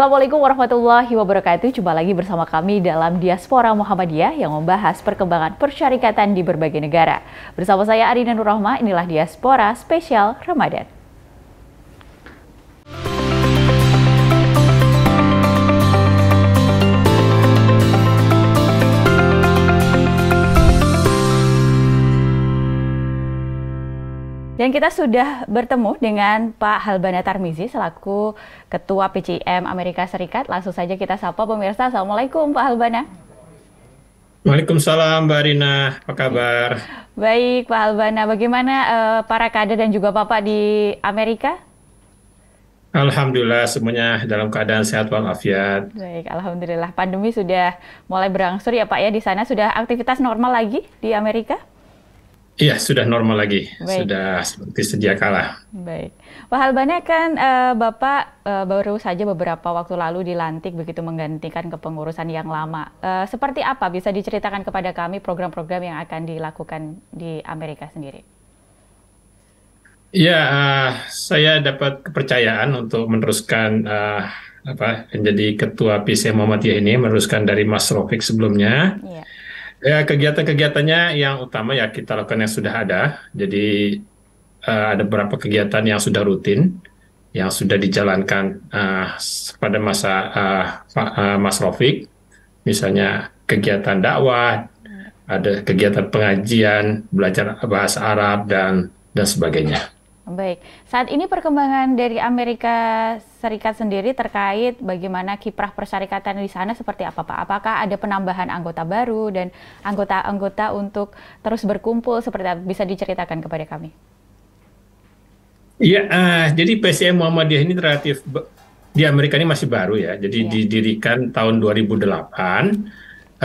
Assalamualaikum warahmatullahi wabarakatuh. Jumpa lagi bersama kami dalam Diaspora Muhammadiyah yang membahas perkembangan persyarikatan di berbagai negara. Bersama saya Arina Nurrahma, inilah Diaspora Spesial Ramadan. Dan kita sudah bertemu dengan Pak Halbana Tarmizi selaku Ketua PCM Amerika Serikat. Langsung saja kita sapa pemirsa. Assalamualaikum Pak Halbana. Waalaikumsalam Mbak Rina, apa kabar? Baik Pak Albana, bagaimana uh, para kader dan juga Bapak di Amerika? Alhamdulillah semuanya dalam keadaan sehat walafiat. Baik, Alhamdulillah. Pandemi sudah mulai berangsur ya Pak ya, di sana sudah aktivitas normal lagi di Amerika? Iya, sudah normal lagi. Baik. Sudah seperti sedia kala. Baik. Pak Halbani kan uh, eh, Bapak uh, baru saja beberapa waktu lalu dilantik begitu menggantikan kepengurusan yang lama. Uh, seperti apa bisa diceritakan kepada kami program-program yang akan dilakukan di Amerika sendiri? Iya, uh, saya dapat kepercayaan untuk meneruskan uh, apa menjadi ketua PC Muhammadiyah ini meneruskan dari Mas Rofik sebelumnya. Iya Ya kegiatan-kegiatannya yang utama ya kita lakukan yang sudah ada. Jadi uh, ada beberapa kegiatan yang sudah rutin yang sudah dijalankan uh, pada masa uh, uh, Mas Rofik, misalnya kegiatan dakwah, ada kegiatan pengajian, belajar bahasa Arab dan dan sebagainya. Baik, saat ini perkembangan dari Amerika Serikat sendiri terkait bagaimana kiprah persyarikatan di sana seperti apa Pak? Apakah ada penambahan anggota baru dan anggota-anggota untuk terus berkumpul seperti apa? Bisa diceritakan kepada kami? Iya, uh, jadi PCM Muhammadiyah ini relatif di Amerika ini masih baru ya. Jadi ya. didirikan tahun 2008. Uh,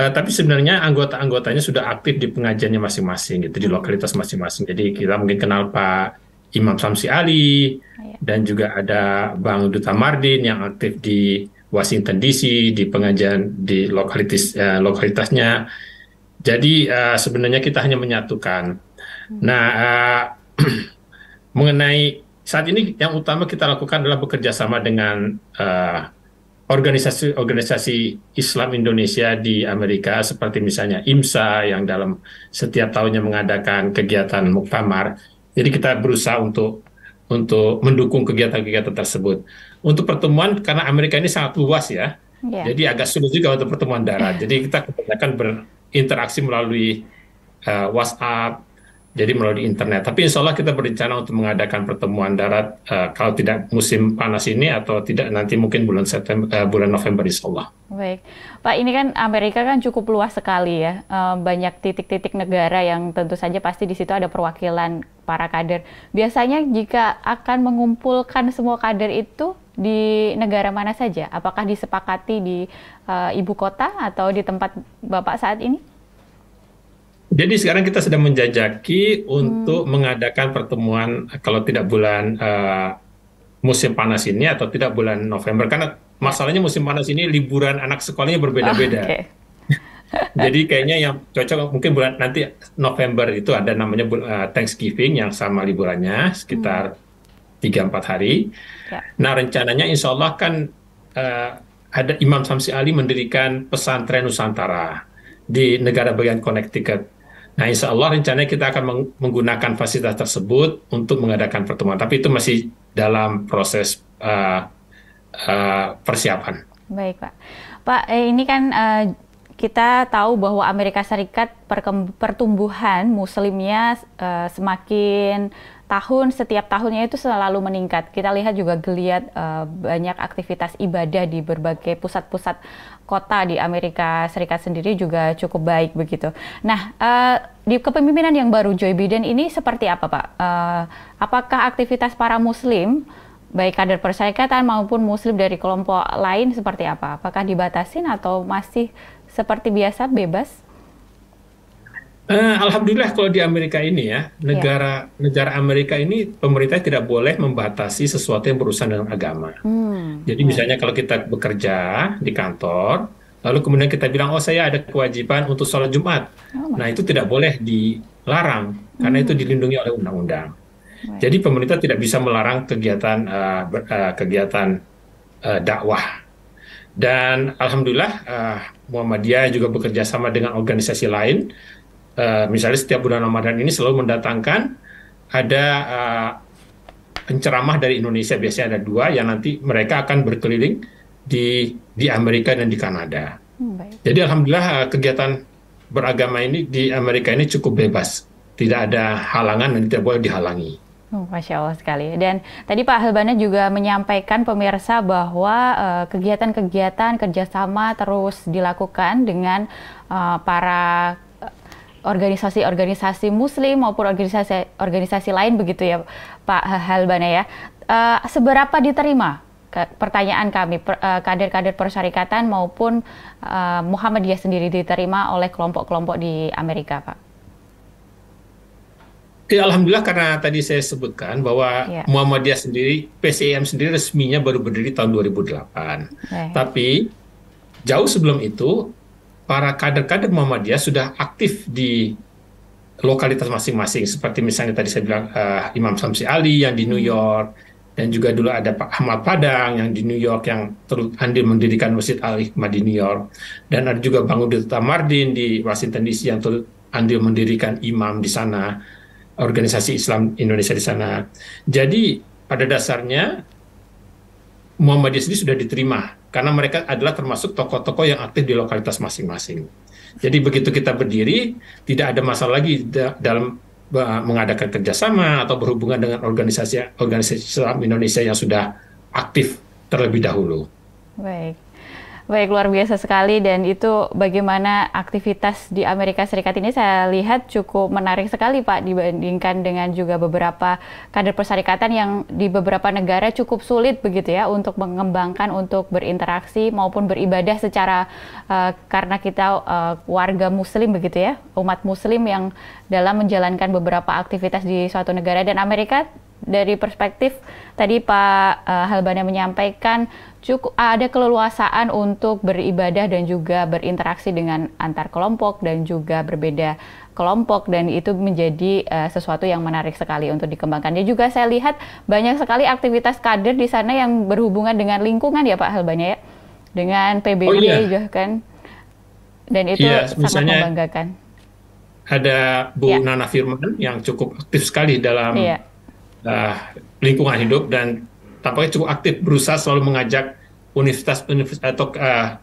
eh, tapi sebenarnya anggota-anggotanya sudah aktif di pengajiannya masing-masing gitu di hmm. lokalitas masing-masing. Jadi kita mungkin kenal Pak Imam Samsi Ali ya. dan juga ada Bang Duta Mardin yang aktif di Washington DC di pengajian di lokalitas uh, eh, lokalitasnya. Jadi uh, sebenarnya kita hanya menyatukan. Hmm. Nah, uh, mengenai saat ini yang utama kita lakukan adalah bekerja sama dengan uh, organisasi-organisasi Islam Indonesia di Amerika seperti misalnya IMSA yang dalam setiap tahunnya mengadakan kegiatan muktamar jadi kita berusaha untuk untuk mendukung kegiatan-kegiatan tersebut. Untuk pertemuan karena Amerika ini sangat luas ya. Yeah. Jadi agak sulit juga untuk pertemuan darat. Jadi kita kebanyakan berinteraksi melalui uh, WhatsApp, jadi melalui internet. Tapi insya Allah kita berencana untuk mengadakan pertemuan darat uh, kalau tidak musim panas ini atau tidak nanti mungkin bulan September, uh, bulan November insya Allah. Baik, Pak ini kan Amerika kan cukup luas sekali ya, uh, banyak titik-titik negara yang tentu saja pasti di situ ada perwakilan para kader. Biasanya jika akan mengumpulkan semua kader itu di negara mana saja? Apakah disepakati di uh, ibu kota atau di tempat Bapak saat ini? Jadi sekarang kita sedang menjajaki hmm. untuk hmm. mengadakan pertemuan eh, kalau tidak bulan uh, musim panas ini atau tidak bulan November karena masalahnya musim panas ini liburan anak sekolahnya berbeda-beda. Oh, ah, okay. Jadi kayaknya yang cocok mungkin bulan nanti November itu ada namanya uh, Thanksgiving yang sama liburannya sekitar tiga hmm. empat hari. Ya. Nah rencananya Insya Allah kan uh, ada Imam Samsi Ali mendirikan pesantren Nusantara di negara bagian Connecticut Nah, insya Allah rencananya kita akan menggunakan fasilitas tersebut untuk mengadakan pertemuan. Tapi itu masih dalam proses uh, uh, persiapan. Baik, Pak. Pak, eh, ini kan uh, kita tahu bahwa Amerika Serikat pertumbuhan muslimnya uh, semakin tahun setiap tahunnya itu selalu meningkat. Kita lihat juga geliat uh, eh, banyak aktivitas ibadah di berbagai pusat-pusat kota di Amerika Serikat sendiri juga cukup baik begitu. Nah, uh, di kepemimpinan yang baru Joe Biden ini seperti apa, Pak? Uh, apakah aktivitas para muslim baik kader persyarikatan maupun muslim dari kelompok lain seperti apa? Apakah dibatasin atau masih seperti biasa bebas? Uh, Alhamdulillah kalau di Amerika ini ya iya. negara yeah. negara Amerika ini pemerintah tidak boleh membatasi sesuatu yang berurusan dengan agama. Hmm. Jadi yeah. misalnya kalau kita bekerja di kantor, lalu kemudian kita bilang oh saya ada kewajiban untuk sholat Jumat, oh, nah itu tidak boleh dilarang karena itu hmm. dilindungi oleh undang-undang. Right. Jadi pemerintah tidak bisa melarang kegiatan uh, ber, uh, kegiatan uh, dakwah. Dan alhamdulillah uh, Muhammadiyah juga bekerja sama dengan organisasi lain uh, misalnya setiap bulan Ramadan ini selalu mendatangkan ada uh, penceramah dari Indonesia biasanya ada dua yang nanti mereka akan berkeliling di di Amerika dan di Kanada. Hmm, baik. Jadi alhamdulillah uh, kegiatan beragama ini di Amerika ini cukup bebas, tidak ada halangan dan tidak boleh dihalangi. Oh, Masya Allah sekali. Dan tadi Pak Helbana juga menyampaikan pemirsa bahwa kegiatan-kegiatan uh, kerjasama terus dilakukan dengan uh, para organisasi-organisasi Muslim maupun organisasi-organisasi lain begitu ya Pak Halbana ya. Uh, seberapa diterima pertanyaan kami per, uh, kader-kader persyarikatan maupun uh, Muhammadiyah sendiri diterima oleh kelompok-kelompok di Amerika Pak? Ya, Alhamdulillah karena tadi saya sebutkan bahwa ya. Muhammadiyah sendiri, PCM sendiri resminya baru berdiri tahun 2008. Okay. Ya. Tapi jauh sebelum itu para kader-kader Muhammadiyah sudah aktif di lokalitas masing-masing seperti misalnya tadi saya bilang uh, Imam Samsi Ali yang di New hmm. York dan juga dulu ada Pak Ahmad Padang yang di New York yang terus andil mendirikan Masjid Al Hikmah di New York dan ada juga Bang Udil Tamardin di Washington DC yang terus andil mendirikan imam di sana organisasi Islam Indonesia di sana jadi pada dasarnya Muhammadiyah sendiri sudah diterima karena mereka adalah termasuk tokoh-tokoh yang aktif di lokalitas masing-masing. Jadi begitu kita berdiri, tidak ada masalah lagi da dalam mengadakan kerjasama atau berhubungan dengan organisasi organisasi Islam Indonesia yang sudah aktif terlebih dahulu. Baik. Baik, luar biasa sekali dan itu bagaimana aktivitas di Amerika Serikat ini saya lihat cukup menarik sekali Pak dibandingkan dengan juga beberapa kader perserikatan yang di beberapa negara cukup sulit begitu ya untuk mengembangkan untuk berinteraksi maupun beribadah secara uh, karena kita uh, warga muslim begitu ya, umat muslim yang dalam menjalankan beberapa aktivitas di suatu negara dan Amerika dari perspektif tadi Pak uh, Halbana menyampaikan cukup eh, ada keleluasaan untuk beribadah dan juga berinteraksi dengan antar kelompok dan juga berbeda kelompok dan itu menjadi uh, sesuatu yang menarik sekali untuk dikembangkan. Dan juga saya lihat banyak sekali aktivitas kader di sana yang berhubungan dengan lingkungan ya Pak Halbana ya. Dengan PBB oh, iya. juga ya, kan. Dan itu iya, sangat membanggakan. Ada Bu ya. Nana Firman yang cukup aktif sekali dalam ya uh, lingkungan hidup dan tampaknya cukup aktif berusaha selalu mengajak universitas universitas atau uh,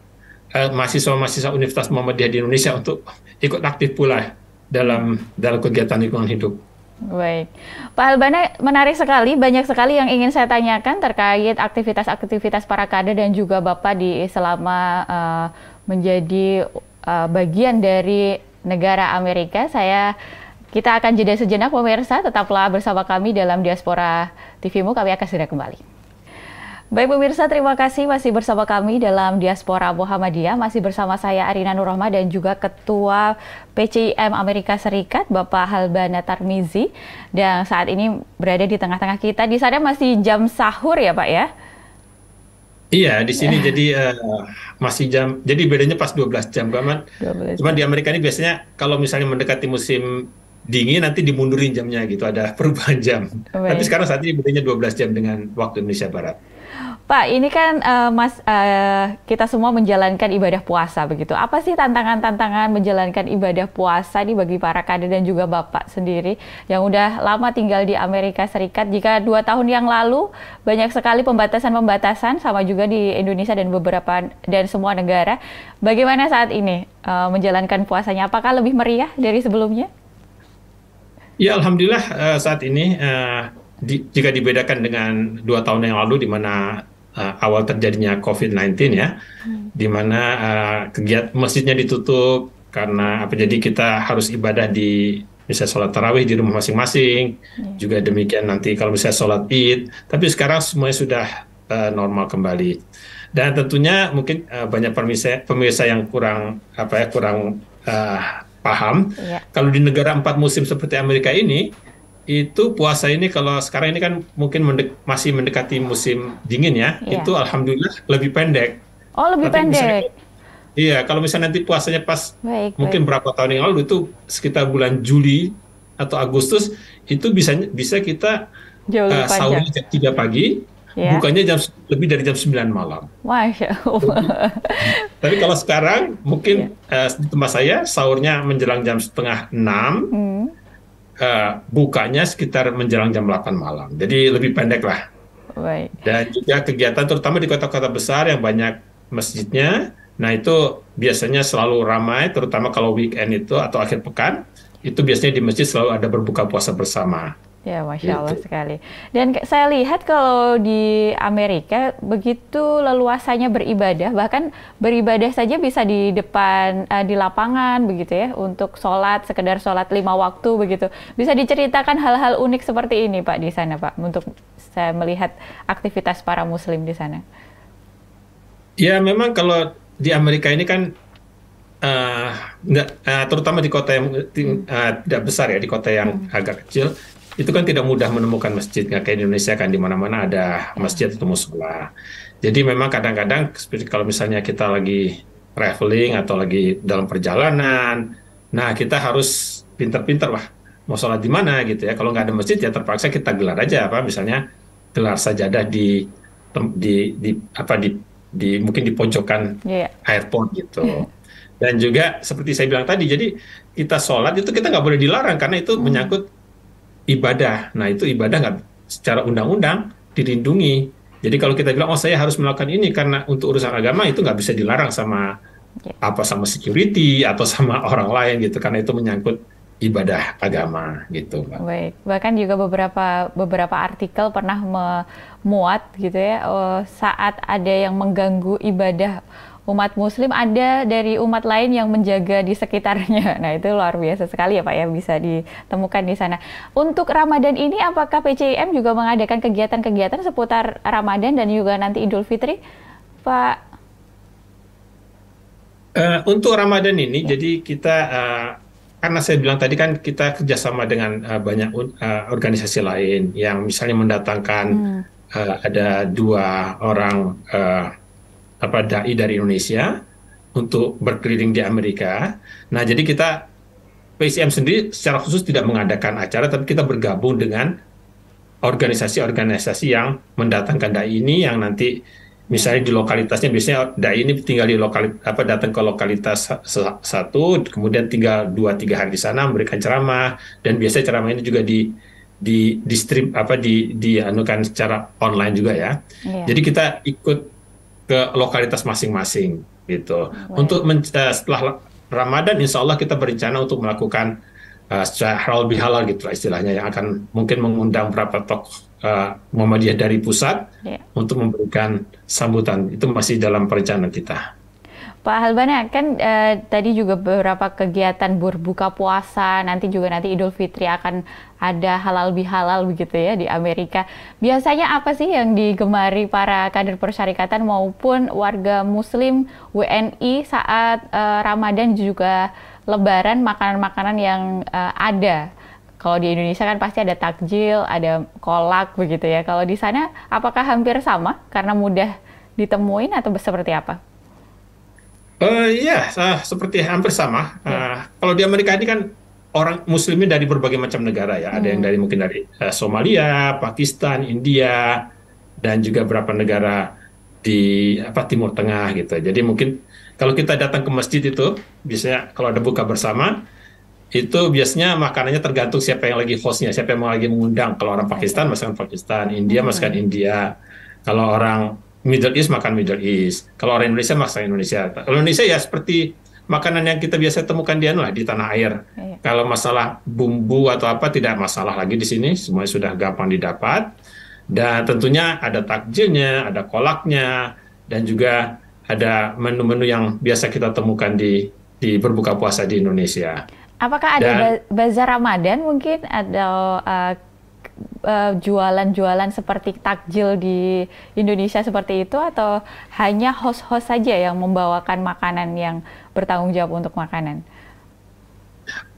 eh, eh, mahasiswa-mahasiswa Universitas Muhammadiyah di Indonesia untuk ikut aktif pula dalam dalam kegiatan lingkungan hidup. Baik, Pak Albana menarik sekali, banyak sekali yang ingin saya tanyakan terkait aktivitas-aktivitas para kader dan juga Bapak di selama uh, menjadi uh, bagian dari negara Amerika. Saya kita akan jeda sejenak pemirsa, tetaplah bersama kami dalam Diaspora TVMU, kami akan segera kembali. Baik pemirsa, terima kasih masih bersama kami dalam Diaspora Muhammadiyah. Masih bersama saya Arina Nurrahma dan juga Ketua PCIM Amerika Serikat, Bapak Halbana Tarmizi. Dan saat ini berada di tengah-tengah kita. Di sana masih jam sahur ya Pak ya? Iya, di sini jadi uh, masih jam. Jadi bedanya pas 12 jam, Pak. Cuman di Amerika ini biasanya kalau misalnya mendekati musim dingin nanti dimundurin jamnya gitu ada perubahan jam. Tapi sekarang saat ini bedanya 12 jam dengan waktu Indonesia Barat. Pak, ini kan uh, Mas uh, kita semua menjalankan ibadah puasa begitu. Apa sih tantangan-tantangan menjalankan ibadah puasa ini bagi para kader dan juga Bapak sendiri yang udah lama tinggal di Amerika Serikat? Jika dua tahun yang lalu banyak sekali pembatasan-pembatasan sama juga di Indonesia dan beberapa dan semua negara. Bagaimana saat ini uh, menjalankan puasanya? Apakah lebih meriah dari sebelumnya? Ya alhamdulillah uh, saat ini uh, di, jika dibedakan dengan dua tahun yang lalu di mana uh, awal terjadinya COVID-19 ya, hmm. di mana uh, kegiatan masjidnya ditutup karena apa jadi kita harus ibadah di bisa sholat tarawih di rumah masing-masing hmm. juga demikian nanti kalau misalnya sholat id tapi sekarang semuanya sudah uh, normal kembali dan tentunya mungkin uh, banyak pemirsa pemirsa yang kurang apa ya kurang uh, paham. Yeah. Kalau di negara empat musim seperti Amerika ini, itu puasa ini kalau sekarang ini kan mungkin mendek, masih mendekati musim dingin ya, yeah. itu alhamdulillah lebih pendek. Oh lebih Tapi pendek. Misalnya, iya kalau misalnya nanti puasanya pas baik, mungkin baik. berapa tahun yang lalu itu sekitar bulan Juli atau Agustus itu bisa bisa kita Jauh uh, eh, sahur jam tiga pagi, yeah. bukanya jam lebih dari jam 9 malam. Masya Allah. Tapi kalau sekarang mungkin yeah. Ya. uh, di tempat saya sahurnya menjelang jam setengah enam, mm. uh, bukanya sekitar menjelang jam 8 malam. Jadi lebih pendek lah. Right. Dan juga kegiatan terutama di kota-kota besar yang banyak masjidnya, nah itu biasanya selalu ramai, terutama kalau weekend itu atau akhir pekan, itu biasanya di masjid selalu ada berbuka puasa bersama. Ya, masya gitu. Allah gitu. sekali. Dan saya lihat kalau di Amerika begitu leluasanya beribadah, bahkan beribadah saja bisa di depan uh, di lapangan begitu ya, untuk sholat sekedar sholat lima waktu begitu. Bisa diceritakan hal-hal unik seperti ini Pak di sana Pak, untuk saya melihat aktivitas para Muslim di sana. Ya, memang kalau di Amerika ini kan uh, eh, enggak, uh, eh, terutama di kota yang uh, tidak besar ya, di kota yang hmm. agak kecil itu kan tidak mudah menemukan masjid nggak kayak di Indonesia kan di mana-mana ada masjid atau musola. Jadi memang kadang-kadang seperti kalau misalnya kita lagi traveling atau lagi dalam perjalanan, nah kita harus pinter-pinter lah mau sholat di mana gitu ya. Kalau nggak ada masjid ya terpaksa kita gelar aja apa misalnya gelar sajadah di di di apa di di mungkin di pojokan yeah. Iya. airport gitu. Yeah. Hmm. Dan juga seperti saya bilang tadi, jadi kita sholat itu kita nggak boleh dilarang karena itu mm. menyangkut ibadah. Nah itu ibadah nggak secara undang-undang dilindungi. Jadi kalau kita bilang oh saya harus melakukan ini karena untuk urusan agama itu nggak bisa dilarang sama ya. apa sama security atau sama orang lain gitu karena itu menyangkut ibadah agama gitu Baik, bahkan juga beberapa beberapa artikel pernah memuat gitu ya oh, saat ada yang mengganggu ibadah umat muslim ada dari umat lain yang menjaga di sekitarnya. Nah, itu luar biasa sekali ya Pak ya bisa ditemukan di sana. Untuk Ramadan ini apakah PCIM juga mengadakan kegiatan-kegiatan seputar Ramadan dan juga nanti Idul Fitri? Pak Uh, untuk Ramadan ini, ya. jadi kita uh, karena saya bilang tadi kan kita kerjasama dengan uh, banyak uh, organisasi lain yang misalnya mendatangkan hmm. uh, ada dua orang uh, apa dai dari Indonesia untuk berkeliling di Amerika. Nah, jadi kita PCM sendiri secara khusus tidak mengadakan acara tapi kita bergabung dengan organisasi-organisasi yang mendatangkan dai ini yang nanti misalnya di lokalitasnya biasanya dai ini tinggal di lokal apa datang ke lokalitas satu kemudian tinggal dua tiga hari di sana memberikan ceramah dan biasanya ceramah ini juga di di di stream apa di dianukan secara online juga ya. Yeah. Jadi kita ikut ke lokalitas masing-masing gitu. Wow. Untuk men, uh, setelah Ramadan, insya Allah kita berencana untuk melakukan uh, secara halal bihalal gitu lah istilahnya yang akan mungkin mengundang beberapa tokoh uh, Muhammadiyah dari pusat yeah. untuk memberikan sambutan. Itu masih dalam perencanaan kita. Pak Halbana kan uh, tadi juga beberapa kegiatan berbuka puasa, nanti juga nanti Idul Fitri akan ada halal bihalal begitu ya di Amerika. Biasanya apa sih yang digemari para kader persyarikatan maupun warga muslim WNI saat uh, Ramadan juga lebaran makanan-makanan yang uh, ada? Kalau di Indonesia kan pasti ada takjil, ada kolak begitu ya. Kalau di sana apakah hampir sama karena mudah ditemuin atau seperti apa? Uh, ya, uh, seperti hampir sama. Uh, Kalau di Amerika ini kan orang Muslimnya dari berbagai macam negara ya. Hmm. Ada yang hmm. dari mungkin dari uh, Somalia, Pakistan, India, dan juga beberapa negara di apa Timur Tengah gitu. Jadi mungkin kalau kita datang ke masjid itu biasanya kalau ada buka bersama itu biasanya makanannya tergantung siapa yang lagi hostnya, siapa yang lagi mengundang. Kalau orang Pakistan masakan Pakistan, India hmm. masakan India. Kalau orang Middle East makan Middle East. Kalau orang Indonesia makan Indonesia. Kalau Indonesia ya seperti makanan yang kita biasa temukan di anu lah di tanah air. Iya. Kalau masalah bumbu atau apa tidak masalah lagi di sini, semuanya sudah gampang didapat. Dan tentunya ada takjilnya, ada kolaknya, dan juga ada menu-menu yang biasa kita temukan di di berbuka puasa di Indonesia. Apakah ada dan, bazar Ramadan mungkin atau uh, Eh, jualan-jualan uh, seperti takjil di Indonesia seperti itu atau hanya host-host saja yang membawakan makanan yang bertanggung jawab untuk makanan?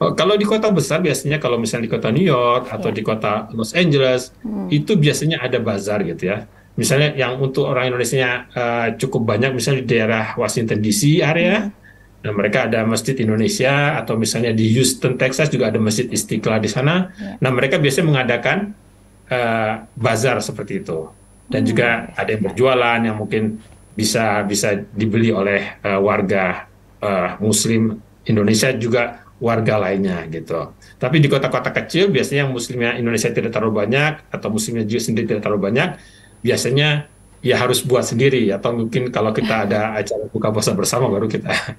Oh, kalau di kota besar biasanya kalau misalnya di kota New York atau iya. di kota Los Angeles hmm. itu biasanya ada bazar gitu ya. Misalnya yang untuk orang Indonesia uh, cukup banyak misalnya di daerah Washington DC area. Hmm Nah, mereka ada masjid Indonesia atau misalnya di Houston, Texas juga ada masjid Istiqlal di sana. Yeah. Nah, mereka biasanya mengadakan uh, bazar seperti itu. Dan hmm. juga ada yang berjualan yang mungkin bisa bisa dibeli oleh uh, warga uh, muslim Indonesia juga warga lainnya gitu. Tapi di kota-kota kecil biasanya yang muslimnya Indonesia tidak terlalu banyak atau muslimnya juga sendiri tidak terlalu banyak, biasanya ya harus buat sendiri atau mungkin kalau kita ada acara buka puasa bersama baru kita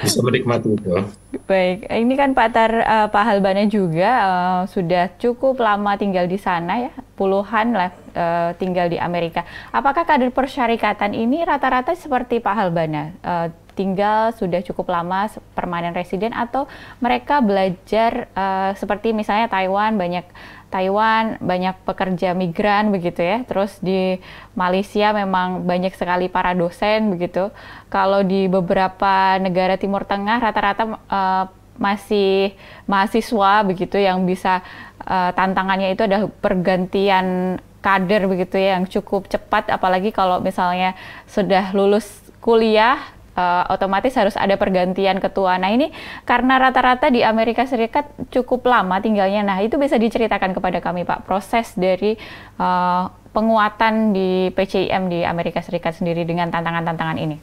bisa menikmati itu. Baik, ini kan Pak Tar uh, Pak Halbana juga uh, sudah cukup lama tinggal di sana ya, puluhan lah uh, tinggal di Amerika. Apakah kader persyarikatan ini rata-rata seperti Pak Halbana uh, tinggal sudah cukup lama permanen resident atau mereka belajar uh, seperti misalnya Taiwan banyak Taiwan banyak pekerja migran begitu ya. Terus di Malaysia memang banyak sekali para dosen begitu. Kalau di beberapa negara Timur Tengah rata-rata eh, masih mahasiswa begitu yang bisa uh, tantangannya itu ada pergantian kader begitu ya yang cukup cepat apalagi kalau misalnya sudah lulus kuliah uh, otomatis harus ada pergantian ketua. Nah ini karena rata-rata di Amerika Serikat cukup lama tinggalnya. Nah itu bisa diceritakan kepada kami Pak proses dari uh, penguatan di PCIM di Amerika Serikat sendiri dengan tantangan-tantangan ini.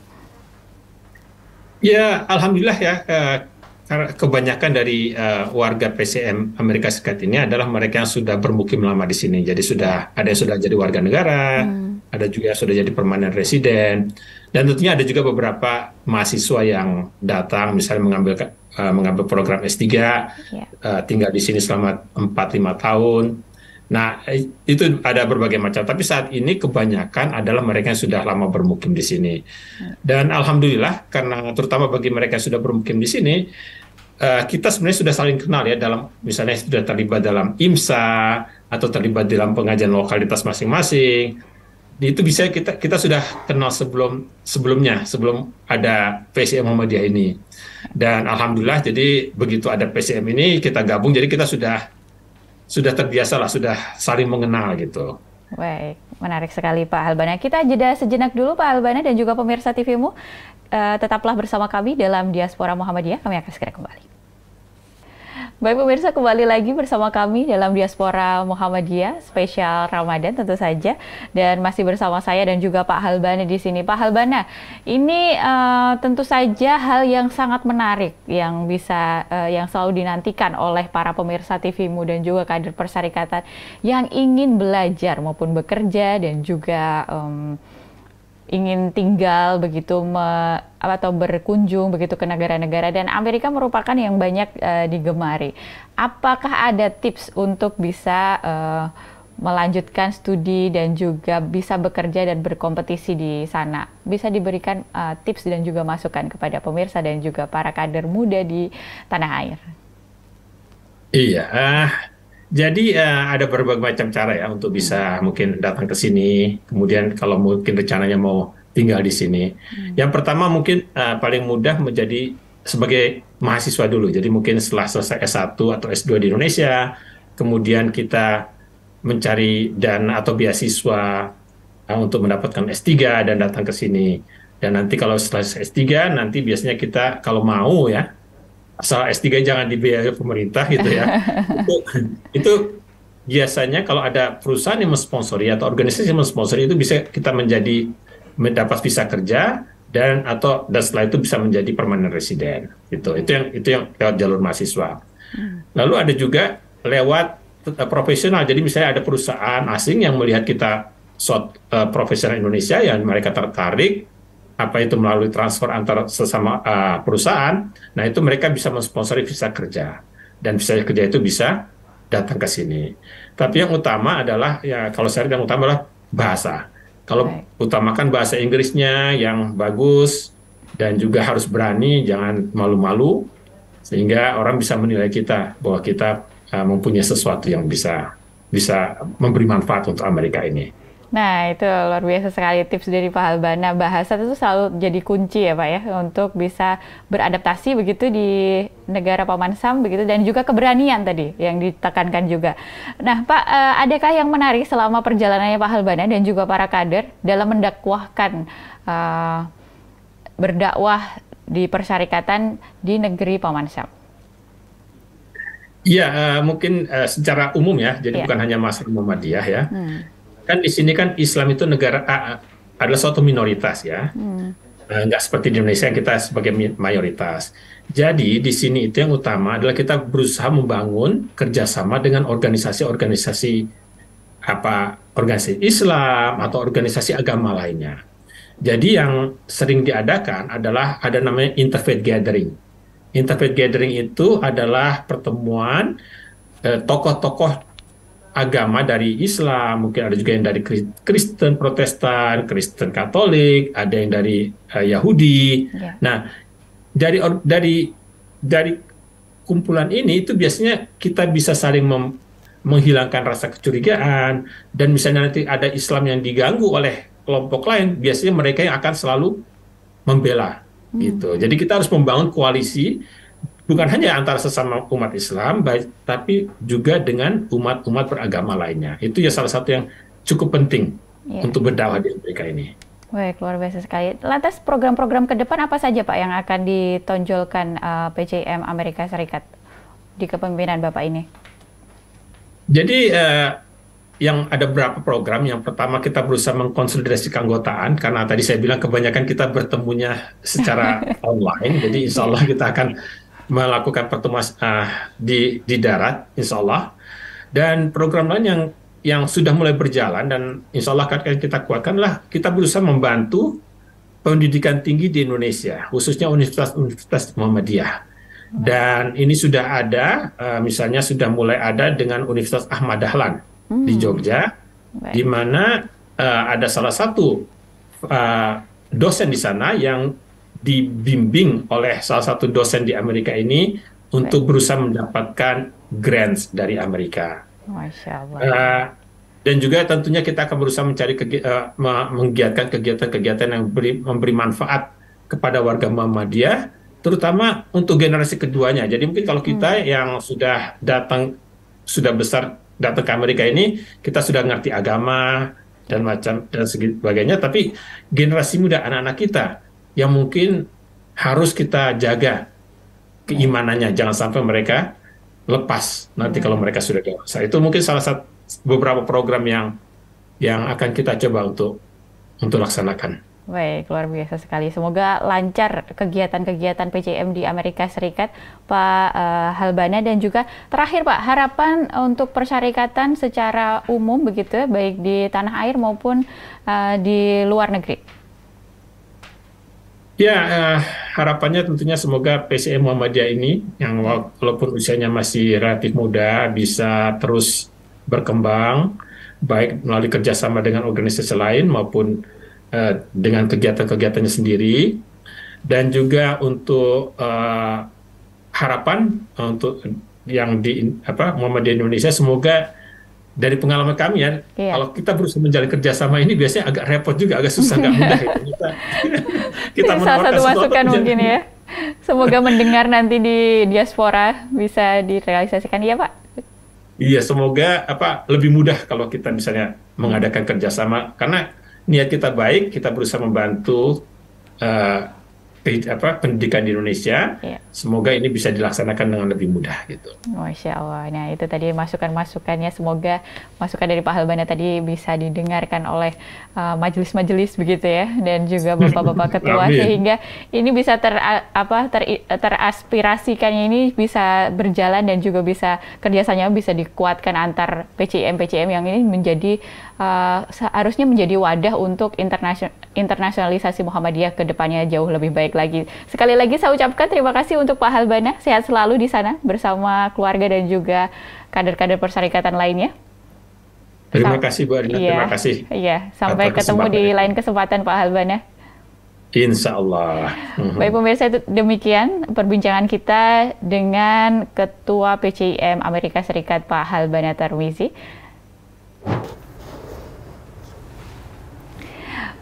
Ya alhamdulillah ya. Uh, kebanyakan dari uh, warga PCM Amerika Serikat ini adalah mereka yang sudah bermukim lama di sini. Jadi sudah ada yang sudah jadi warga negara, hmm ada juga yang sudah jadi permanen resident, dan tentunya ada juga beberapa mahasiswa yang datang misalnya mengambil uh, mengambil program S3, yeah. Iya. uh, tinggal di sini selama 4-5 tahun. Nah, itu ada berbagai macam, tapi saat ini kebanyakan adalah mereka yang sudah lama bermukim di sini. Hmm. Dan alhamdulillah karena terutama bagi mereka yang sudah bermukim di sini, uh, kita sebenarnya sudah saling kenal ya dalam misalnya sudah terlibat dalam IMSA atau terlibat dalam pengajian lokalitas masing-masing itu bisa kita kita sudah kenal sebelum sebelumnya sebelum ada PCM Muhammadiyah ini dan alhamdulillah jadi begitu ada PCM ini kita gabung jadi kita sudah sudah terbiasa lah sudah saling mengenal gitu. Baik, menarik sekali Pak Albana. Kita jeda sejenak dulu Pak Albana dan juga pemirsa TVMU. Uh, eh, tetaplah bersama kami dalam Diaspora Muhammadiyah. Kami akan segera kembali. Baik pemirsa, kembali lagi bersama kami dalam Diaspora Muhammadiyah spesial Ramadan tentu saja dan masih bersama saya dan juga Pak Halbana di sini. Pak Halbana, ini uh, tentu saja hal yang sangat menarik yang bisa uh, yang selalu dinantikan oleh para pemirsa TVmu dan juga kader persyarikatan yang ingin belajar maupun bekerja dan juga um, ingin tinggal begitu me, atau berkunjung begitu ke negara-negara dan Amerika merupakan yang banyak uh, digemari. Apakah ada tips untuk bisa uh, melanjutkan studi dan juga bisa bekerja dan berkompetisi di sana? Bisa diberikan uh, tips dan juga masukan kepada pemirsa dan juga para kader muda di tanah air. Iya, jadi uh, ada berbagai macam cara ya untuk bisa hmm. mungkin datang ke sini. Kemudian kalau mungkin rencananya mau tinggal di sini. Hmm. Yang pertama mungkin uh, paling mudah menjadi sebagai mahasiswa dulu. Jadi mungkin setelah selesai S1 atau S2 di Indonesia, kemudian kita mencari dan atau beasiswa uh, untuk mendapatkan S3 dan datang ke sini. Dan nanti kalau setelah S3 nanti biasanya kita kalau mau ya asal S3 jangan dibiayai pemerintah gitu ya. itu, itu biasanya kalau ada perusahaan yang mensponsori atau organisasi yang mensponsori itu bisa kita menjadi mendapat visa kerja dan atau dan setelah itu bisa menjadi permanent resident gitu. Itu yang itu yang lewat jalur mahasiswa. Hmm. Lalu ada juga lewat eh, profesional. Jadi misalnya ada perusahaan asing yang melihat kita short eh, profesional Indonesia yang mereka tertarik apa itu melalui transfer antar sesama uh, perusahaan, nah itu mereka bisa mensponsori visa kerja dan visa kerja itu bisa datang ke sini. Tapi yang utama adalah ya kalau saya yang utama adalah bahasa. Kalau okay. utamakan bahasa Inggrisnya yang bagus dan juga harus berani, jangan malu-malu sehingga orang bisa menilai kita bahwa kita uh, mempunyai sesuatu yang bisa bisa memberi manfaat untuk Amerika ini. Nah, itu luar biasa sekali tips dari Pak Halbana. Bahasa itu selalu jadi kunci ya Pak ya, untuk bisa beradaptasi begitu di negara Paman Sam begitu, dan juga keberanian tadi yang ditekankan juga. Nah Pak, eh, adakah yang menarik selama perjalanannya Pak Halbana dan juga para kader dalam mendakwahkan, uh, berdakwah di persyarikatan di negeri Paman Sam? Iya, uh, mungkin uh, secara umum ya, jadi ya. bukan hanya masalah Muhammadiyah ya. Hmm kan di sini kan Islam itu negara adalah suatu minoritas ya. Hmm. Eh, nggak seperti di Indonesia yang kita sebagai mayoritas. Jadi di sini itu yang utama adalah kita berusaha membangun kerjasama dengan organisasi-organisasi apa organisasi Islam atau organisasi agama lainnya. Jadi yang sering diadakan adalah ada namanya interfaith gathering. Interfaith gathering itu adalah pertemuan eh, tokoh-tokoh eh, tokoh -tokoh agama dari Islam, mungkin ada juga yang dari Kristen Protestan, Kristen Katolik, ada yang dari uh, Yahudi. Yeah. Nah, dari dari dari kumpulan ini itu biasanya kita bisa saling mem, menghilangkan rasa kecurigaan dan misalnya nanti ada Islam yang diganggu oleh kelompok lain, biasanya mereka yang akan selalu membela hmm. gitu. Jadi kita harus membangun koalisi bukan hanya antara sesama umat Islam, baik, tapi juga dengan umat-umat beragama lainnya. Itu ya salah satu yang cukup penting yeah. untuk berdakwah di Amerika ini. Baik, luar biasa sekali. Lantas program-program ke depan apa saja Pak yang akan ditonjolkan uh, eh, PJM Amerika Serikat di kepemimpinan Bapak ini? Jadi uh, yang ada beberapa program. Yang pertama kita berusaha mengkonsolidasi keanggotaan karena tadi saya bilang kebanyakan kita bertemunya secara online. Jadi insya Allah kita akan melakukan pertemuan uh, di di darat, insya Allah. Dan program lain yang yang sudah mulai berjalan dan insya Allah akan kita kuatkanlah kita berusaha membantu pendidikan tinggi di Indonesia, khususnya Universitas-Universitas Muhammadiyah. Dan ini sudah ada, uh, misalnya sudah mulai ada dengan Universitas Ahmad Dahlan hmm. di Jogja, di mana uh, ada salah satu uh, dosen di sana yang dibimbing oleh salah satu dosen di Amerika ini untuk berusaha mendapatkan grants dari Amerika. Masya Allah. Uh, dan juga tentunya kita akan berusaha mencari kegi uh, menggiatkan kegiatan-kegiatan yang beri, memberi manfaat kepada warga Muhammadiyah, terutama untuk generasi keduanya. Jadi mungkin kalau hmm. kita hmm. yang sudah datang, sudah besar datang ke Amerika ini, kita sudah ngerti agama dan macam dan sebagainya. Tapi generasi muda anak-anak kita, yang mungkin harus kita jaga keimanannya jangan sampai mereka lepas nanti kalau hmm. mereka sudah dewasa itu mungkin salah satu beberapa program yang yang akan kita coba untuk untuk laksanakan. Baik, luar biasa sekali. Semoga lancar kegiatan-kegiatan PJM di Amerika Serikat, Pak eh, Halbana dan juga terakhir Pak, harapan untuk persyarikatan secara umum begitu ya, baik di tanah air maupun uh, di luar negeri. Ya, uh, harapannya tentunya semoga PCM Muhammadiyah ini yang walaupun usianya masih relatif muda bisa terus berkembang baik melalui kerjasama dengan organisasi lain maupun uh, dengan kegiatan-kegiatannya sendiri dan juga untuk uh, harapan untuk yang di apa Muhammadiyah Indonesia semoga dari pengalaman kami ya, iya. kalau kita berusaha menjalin kerjasama ini biasanya agak repot juga, agak susah, agak mudah. Ya. Kita, kita Ini salah satu masukan mungkin ya. Semoga mendengar nanti di diaspora bisa direalisasikan ya Pak. Iya, semoga apa lebih mudah kalau kita misalnya mengadakan kerjasama karena niat kita baik, kita berusaha membantu uh, apa, pendidikan di Indonesia. Ya. Semoga ini bisa dilaksanakan dengan lebih mudah gitu. Masya Allah. Nah itu tadi masukan-masukannya. Semoga masukan dari Pak Halbana tadi bisa didengarkan oleh uh, majelis-majelis uh, begitu ya, dan juga bapak-bapak ketua sehingga ini bisa ter apa ter, teraspirasikan ini bisa berjalan dan juga bisa kerjasannya bisa dikuatkan antar PCM PCM yang ini menjadi uh, seharusnya menjadi wadah untuk internasionalisasi Muhammadiyah ke depannya jauh lebih baik lagi. Sekali lagi saya ucapkan terima kasih untuk Pak Halbana. Sehat selalu di sana bersama keluarga dan juga kader-kader persyarikatan lainnya. Terima Sam kasih Bu Adina, iya, terima kasih. Iya, sampai ketemu di lain kesempatan Pak Halbana. Insya Allah. Mhm. Baik pemirsa itu demikian perbincangan kita dengan Ketua PCIM Amerika Serikat Pak Halbana Tarwizi.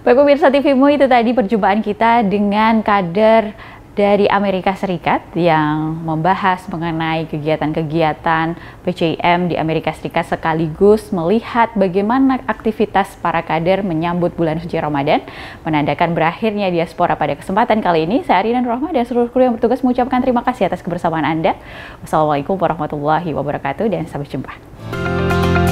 Baik pemirsa TVMU itu tadi perjumpaan kita dengan kader dari Amerika Serikat yang membahas mengenai kegiatan-kegiatan PCM di Amerika Serikat sekaligus melihat bagaimana aktivitas para kader menyambut bulan suci Ramadan menandakan berakhirnya diaspora pada kesempatan kali ini saya Arina Rohma dan seluruh kru yang bertugas mengucapkan terima kasih atas kebersamaan Anda Wassalamualaikum warahmatullahi wabarakatuh dan sampai jumpa